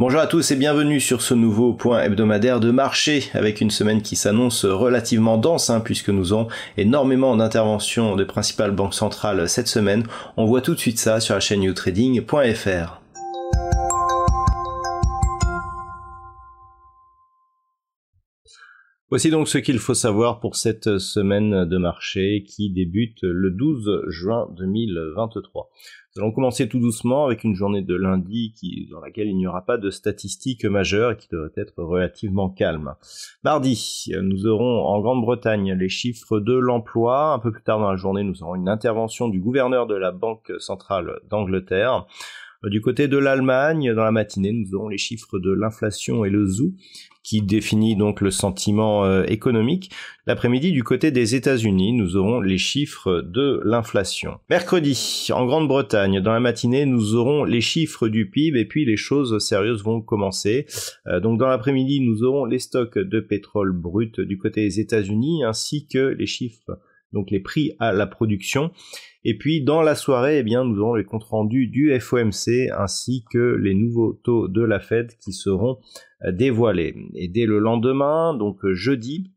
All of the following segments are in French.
Bonjour à tous et bienvenue sur ce nouveau point hebdomadaire de marché avec une semaine qui s'annonce relativement dense hein, puisque nous avons énormément d'interventions des principales banques centrales cette semaine. On voit tout de suite ça sur la chaîne newtrading.fr. Voici donc ce qu'il faut savoir pour cette semaine de marché qui débute le 12 juin 2023. Nous allons commencer tout doucement avec une journée de lundi dans laquelle il n'y aura pas de statistiques majeures et qui devrait être relativement calme. Mardi, nous aurons en Grande-Bretagne les chiffres de l'emploi. Un peu plus tard dans la journée, nous aurons une intervention du gouverneur de la Banque centrale d'Angleterre. Euh, du côté de l'Allemagne, dans la matinée, nous aurons les chiffres de l'inflation et le zou, qui définit donc le sentiment euh, économique. L'après-midi, du côté des États-Unis, nous aurons les chiffres de l'inflation. Mercredi, en Grande-Bretagne, dans la matinée, nous aurons les chiffres du PIB et puis les choses sérieuses vont commencer. Euh, donc dans l'après-midi, nous aurons les stocks de pétrole brut du côté des États-Unis ainsi que les chiffres donc les prix à la production. Et puis dans la soirée, eh bien, nous aurons les comptes rendus du FOMC ainsi que les nouveaux taux de la Fed qui seront euh, dévoilés. Et dès le lendemain, donc euh, jeudi,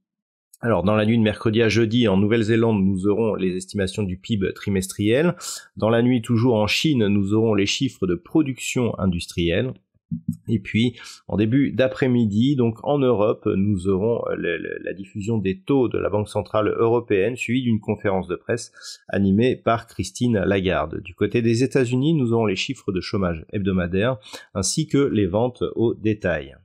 alors dans la nuit de mercredi à jeudi en Nouvelle-Zélande, nous aurons les estimations du PIB trimestriel. Dans la nuit toujours en Chine, nous aurons les chiffres de production industrielle. Et puis, en début d'après-midi, donc en Europe, nous aurons euh, la diffusion des taux de la Banque Centrale Européenne, suivie d'une conférence de presse animée par Christine Lagarde. Du côté des États-Unis, nous aurons les chiffres de chômage hebdomadaire, ainsi que les ventes au détail.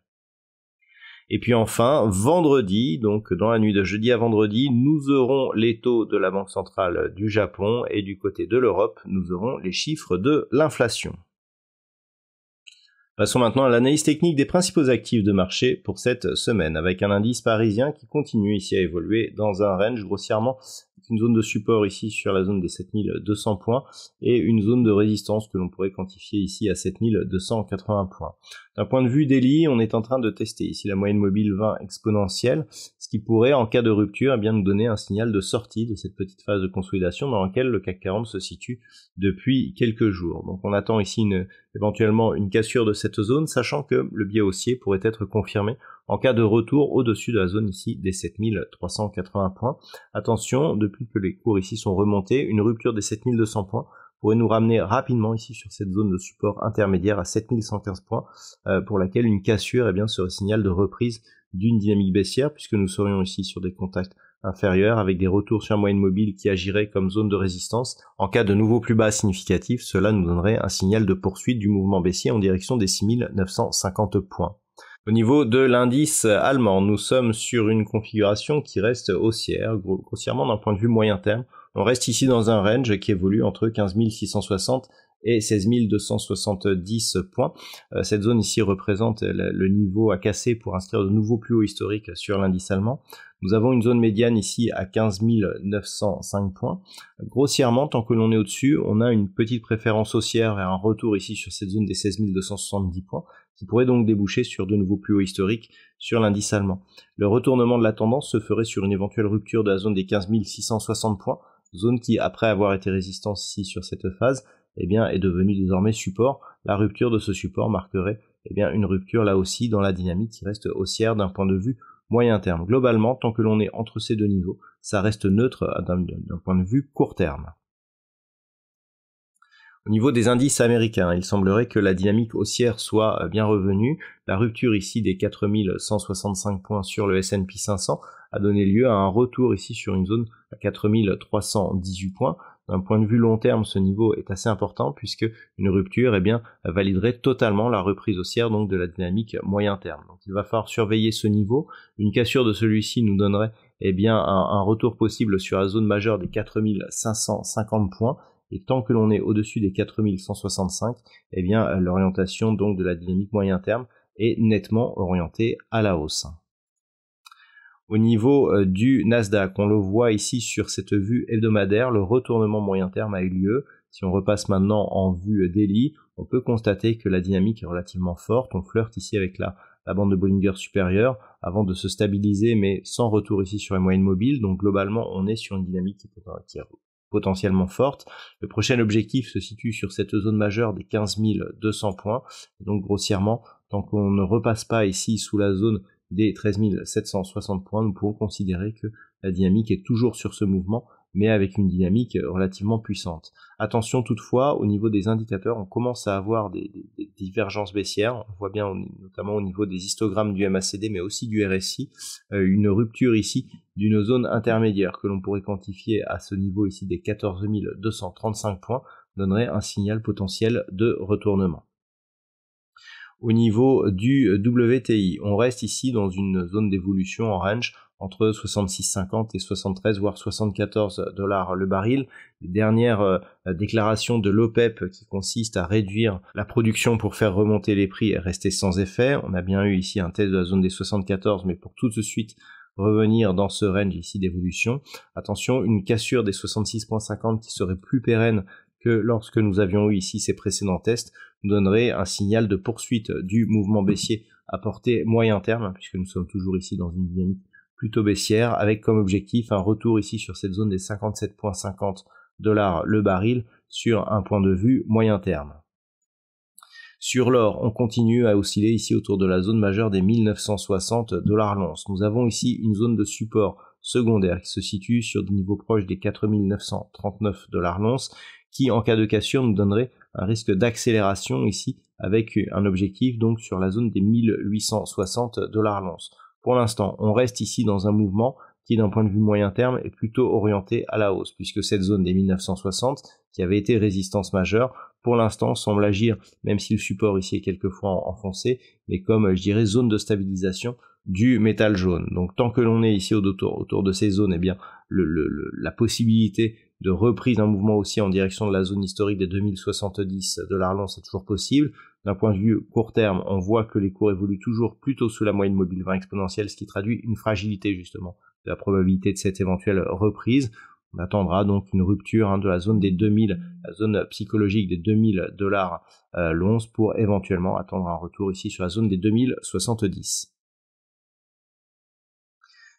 Et puis enfin, vendredi, donc dans la nuit de jeudi à vendredi, nous aurons les taux de la Banque centrale du Japon et du côté de l'Europe, nous aurons les chiffres de l'inflation. Passons maintenant à l'analyse technique des principaux actifs de marché pour cette semaine, avec un indice parisien qui continue ici à évoluer dans un range grossièrement, une zone de support ici sur la zone des 7200 points et une zone de résistance que l'on pourrait quantifier ici à 7280 points. D'un point de vue d'Eli, on est en train de tester ici la moyenne mobile 20 exponentielle, ce qui pourrait en cas de rupture eh bien nous donner un signal de sortie de cette petite phase de consolidation dans laquelle le CAC 40 se situe depuis quelques jours. Donc on attend ici une éventuellement une cassure de cette zone, sachant que le biais haussier pourrait être confirmé en cas de retour au-dessus de la zone ici des 7380 points. Attention, depuis que les cours ici sont remontés, une rupture des 7200 points pourrait nous ramener rapidement ici sur cette zone de support intermédiaire à 7115 points, euh, pour laquelle une cassure est eh bien, serait signal de reprise d'une dynamique baissière, puisque nous serions ici sur des contacts inférieure avec des retours sur moyenne mobile qui agiraient comme zone de résistance. En cas de nouveau plus bas significatif, cela nous donnerait un signal de poursuite du mouvement baissier en direction des 6950 points. Au niveau de l'indice allemand, nous sommes sur une configuration qui reste haussière, grossièrement d'un point de vue moyen terme. On reste ici dans un range qui évolue entre 15 660 et 16 270 points. Euh, cette zone ici représente le niveau à casser pour inscrire de nouveaux plus hauts historiques sur l'indice allemand. Nous avons une zone médiane ici à 15 905 points. Grossièrement, tant que l'on est au-dessus, on a une petite préférence haussière et un retour ici sur cette zone des 16 270 points, qui pourrait donc déboucher sur de nouveaux plus hauts historiques sur l'indice allemand. Le retournement de la tendance se ferait sur une éventuelle rupture de la zone des 15 660 points, zone qui, après avoir été résistante ici sur cette phase, eh bien, est devenu désormais support. La rupture de ce support marquerait eh bien, une rupture là aussi dans la dynamique qui reste haussière d'un point de vue moyen terme. Globalement, tant que l'on est entre ces deux niveaux, ça reste neutre euh, d'un point de vue court terme. Au niveau des indices américains, il semblerait que la dynamique haussière soit euh, bien revenue. La rupture ici des 4165 points sur le S&P 500 a donné lieu à un retour ici sur une zone à 4318 points d'un point de vue long terme, ce niveau est assez important puisque une rupture, eh bien, validerait totalement la reprise haussière donc de la dynamique moyen terme. Donc, il va falloir surveiller ce niveau. Une cassure de celui-ci nous donnerait, eh bien, un, retour possible sur la zone majeure des 4550 points et tant que l'on est au-dessus des 4165, eh bien l'orientation donc de la dynamique moyen terme est nettement orientée à la hausse au niveau euh, du Nasdaq. On le voit ici sur cette vue hebdomadaire, le retournement moyen terme a eu lieu. Si on repasse maintenant en vue euh, daily, on peut constater que la dynamique est relativement forte. On flirte ici avec la, bande de Bollinger supérieure avant de se stabiliser, mais sans retour ici sur les moyennes mobiles. Donc globalement, on est sur une dynamique qui qui est potentiellement forte. Le prochain objectif se situe sur cette zone majeure des 15 200 points. Donc grossièrement, tant qu'on ne repasse pas ici sous la zone des 13 760 points, nous pouvons considérer que la dynamique est toujours sur ce mouvement, mais avec une dynamique relativement puissante. Attention toutefois, au niveau des indicateurs, on commence à avoir des, divergences baissières. On voit bien notamment au niveau des histogrammes du MACD, mais aussi du RSI, euh, une rupture ici d'une zone intermédiaire que l'on pourrait quantifier à ce niveau ici des 14 235 points donnerait un signal potentiel de retournement au niveau du euh, WTI. On reste ici dans une zone d'évolution en range entre 66,50 et 73 voire 74 dollars le baril. dernière euh, déclaration de l'OPEP e qui consiste à réduire la production pour faire remonter les prix est restée sans effet. On a bien eu ici un test de la zone des 74 mais pour tout de suite revenir dans ce range ici d'évolution. Attention, une cassure des 66.50 qui serait plus pérenne que lorsque nous avions eu ici ces précédents tests, nous donnerait un signal de poursuite du mouvement baissier à portée moyen terme, puisque nous sommes toujours ici dans une dynamique plutôt baissière, avec comme objectif un retour ici sur cette zone des 57,50 dollars le baril sur un point de vue moyen terme. Sur l'or, on continue à osciller ici autour de la zone majeure des 1960 dollars l'once. Nous avons ici une zone de support secondaire qui se situe sur des niveaux proches des 4939 dollars l'once qui en cas de cassure nous donnerait un risque d'accélération ici avec un objectif donc sur la zone des 1860 dollars l'once. Pour l'instant, on reste ici dans un mouvement qui d'un point de vue moyen terme est plutôt orienté à la hausse puisque cette zone des 1960 qui avait été résistance majeure pour l'instant semble agir même si le support ici est quelquefois enfoncé mais comme je dirais zone de stabilisation du métal jaune. Donc tant que l'on est ici autour, de ces zones, eh bien la possibilité de reprise d'un mouvement aussi en direction de la zone historique des 2070 de l'Arlon, c'est toujours possible. D'un point de vue court terme, on voit que les cours évoluent toujours plutôt sous la moyenne mobile 20 exponentielle, ce qui traduit une fragilité justement de la probabilité de cette éventuelle reprise. On attendra donc une rupture hein, de la zone des 2000, la zone psychologique des 2000 dollars euh, l'once pour éventuellement attendre un retour ici sur la zone des 2070.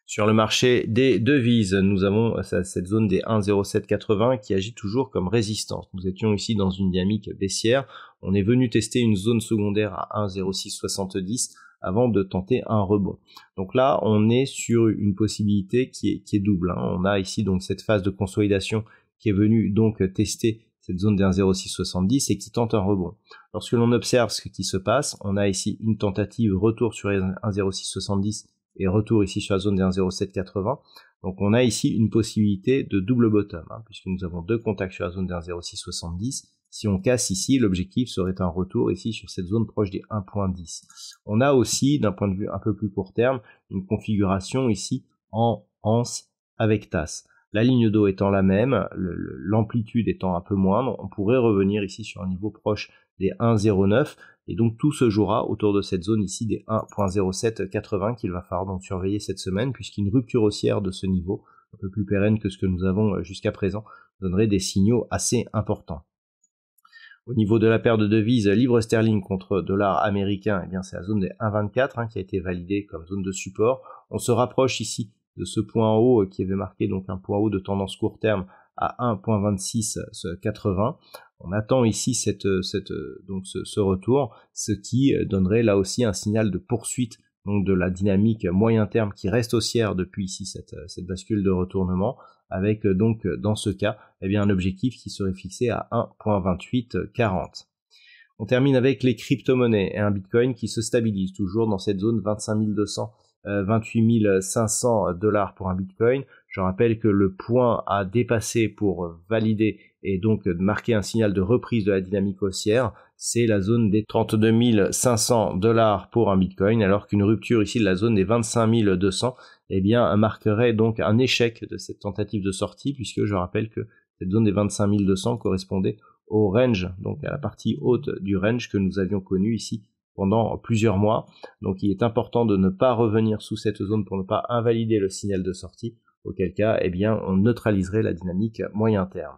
Sur le marché des devises, nous avons euh, cette zone des 1,0780 qui agit toujours comme résistance. Nous étions ici dans une dynamique baissière. On est venu tester une zone secondaire à 1,0670 avant de tenter un rebond. Donc là, on est sur une possibilité qui est, double. Hein. On a ici donc cette phase de consolidation qui est venue donc tester cette zone des 1,0670 et qui tente un rebond. Lorsque l'on observe ce qui se passe, on a ici une tentative retour sur les 1,0670 et retour ici sur la zone des 1,0780. Donc on a ici une possibilité de double bottom, hein, puisque nous avons deux contacts sur la zone des 1,0670. Si on casse ici, l'objectif serait un retour ici sur cette zone proche des 1.10. On a aussi, d'un point de vue un peu plus court terme, une configuration ici en anse avec tasse. La ligne d'eau étant la même, l'amplitude étant un peu moindre, on pourrait revenir ici sur un niveau proche des 1,09. Et donc tout se jouera autour de cette zone ici des 1,0780 qu'il va falloir donc surveiller cette semaine, puisqu'une rupture haussière de ce niveau, un peu plus pérenne que ce que nous avons euh, jusqu'à présent, donnerait des signaux assez importants. Au niveau de la paire de devises euh, livre sterling contre dollar américain, et eh bien c'est la zone des 1,24 hein, qui a été validée comme zone de support. On se rapproche ici de ce point haut euh, qui avait marqué donc un point haut de tendance court terme à 1.2680. On attend ici cette, euh, euh, donc ce, retour, ce qui euh, donnerait là aussi un signal de poursuite donc de la dynamique moyen terme qui reste haussière depuis ici cette, cette bascule de retournement, avec donc dans ce cas eh bien, un objectif qui serait fixé à 1.2840. On termine avec les crypto-monnaies et un Bitcoin qui se stabilise toujours dans cette zone 25 200, 28 500 dollars pour un Bitcoin. Je rappelle que le point à dépasser pour valider et donc marquer un signal de reprise de la dynamique haussière, c'est la zone des 32 500 dollars pour un Bitcoin, alors qu'une rupture ici de la zone des 25 200, eh bien, marquerait donc un échec de cette tentative de sortie, puisque je rappelle que cette zone des 25 200 correspondait au range, donc à la partie haute du range que nous avions connu ici pendant plusieurs mois. Donc il est important de ne pas revenir sous cette zone pour ne pas invalider le signal de sortie auquel cas, eh bien, on neutraliserait la dynamique moyen terme.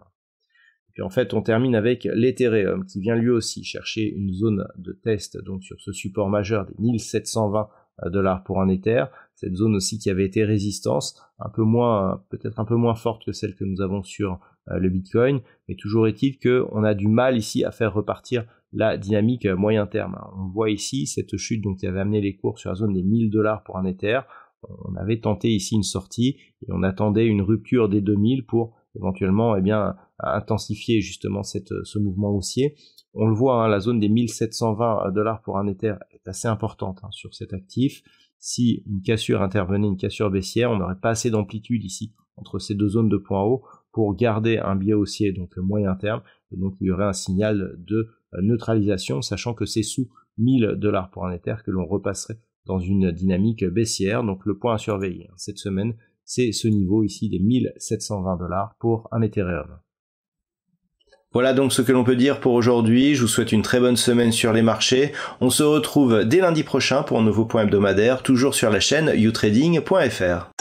Et puis en fait, on termine avec l'Ethereum, qui vient lui aussi chercher une zone de test donc sur ce support majeur des 1720 euh, dollars pour un Ether, cette zone aussi qui avait été résistance, un peu moins, peut-être un peu moins forte que celle que nous avons sur euh, le Bitcoin, mais toujours est-il qu'on a du mal ici à faire repartir la dynamique moyen terme. On voit ici cette chute donc qui avait amené les cours sur la zone des 1000 dollars pour un Ether on avait tenté ici une sortie et on attendait une rupture des 2000 pour éventuellement eh bien intensifier justement cette, ce mouvement haussier. On le voit, hein, la zone des 1720 dollars pour un Ether est assez importante hein, sur cet actif. Si une cassure intervenait, une cassure baissière, on n'aurait pas assez d'amplitude ici entre ces deux zones de points hauts pour garder un biais haussier, donc moyen terme. Et donc il y aurait un signal de neutralisation, sachant que c'est sous 1000 dollars pour un Ether que l'on repasserait dans une dynamique baissière, donc le point à surveiller hein, cette semaine, c'est ce niveau ici des 1720 dollars pour un Ethereum. Voilà donc ce que l'on peut dire pour aujourd'hui. Je vous souhaite une très bonne semaine sur les marchés. On se retrouve dès lundi prochain pour un nouveau point hebdomadaire, toujours sur la chaîne utrading.fr.